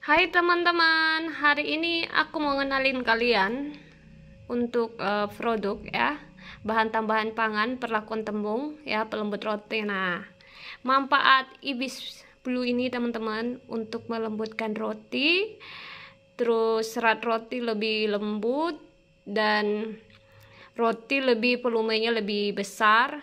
Hai teman-teman, hari ini aku mau ngenalin kalian untuk uh, produk ya, bahan tambahan pangan perlakuan tembung ya, pelembut roti. Nah, manfaat ibis blue ini teman-teman untuk melembutkan roti, terus serat roti lebih lembut dan roti lebih volumenya lebih besar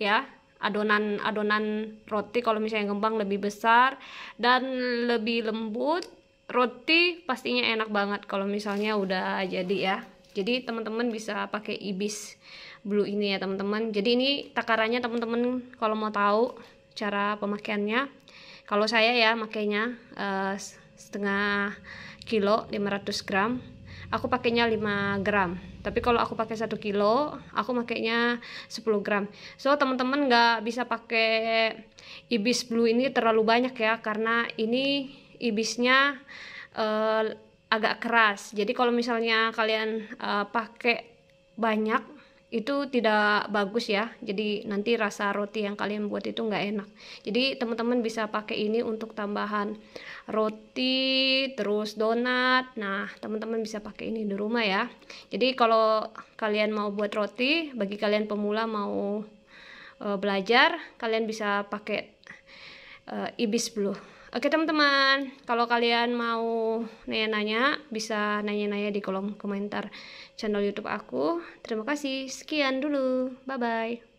ya adonan adonan roti kalau misalnya kembang lebih besar dan lebih lembut roti pastinya enak banget kalau misalnya udah jadi ya jadi teman-teman bisa pakai ibis blue ini ya teman-teman jadi ini takarannya teman-teman kalau mau tahu cara pemakaiannya kalau saya ya makainya uh, setengah kilo 500 gram aku pakainya 5 gram tapi kalau aku pakai 1 kilo aku pakainya 10 gram so teman-teman nggak bisa pakai ibis blue ini terlalu banyak ya karena ini ibisnya uh, agak keras jadi kalau misalnya kalian uh, pakai banyak itu tidak bagus ya jadi nanti rasa roti yang kalian buat itu nggak enak jadi teman-teman bisa pakai ini untuk tambahan roti terus donat nah teman-teman bisa pakai ini di rumah ya jadi kalau kalian mau buat roti bagi kalian pemula mau uh, belajar kalian bisa pakai uh, ibis blue Oke teman-teman, kalau kalian mau nanya-nanya, bisa nanya-nanya di kolom komentar channel YouTube aku. Terima kasih, sekian dulu, bye-bye.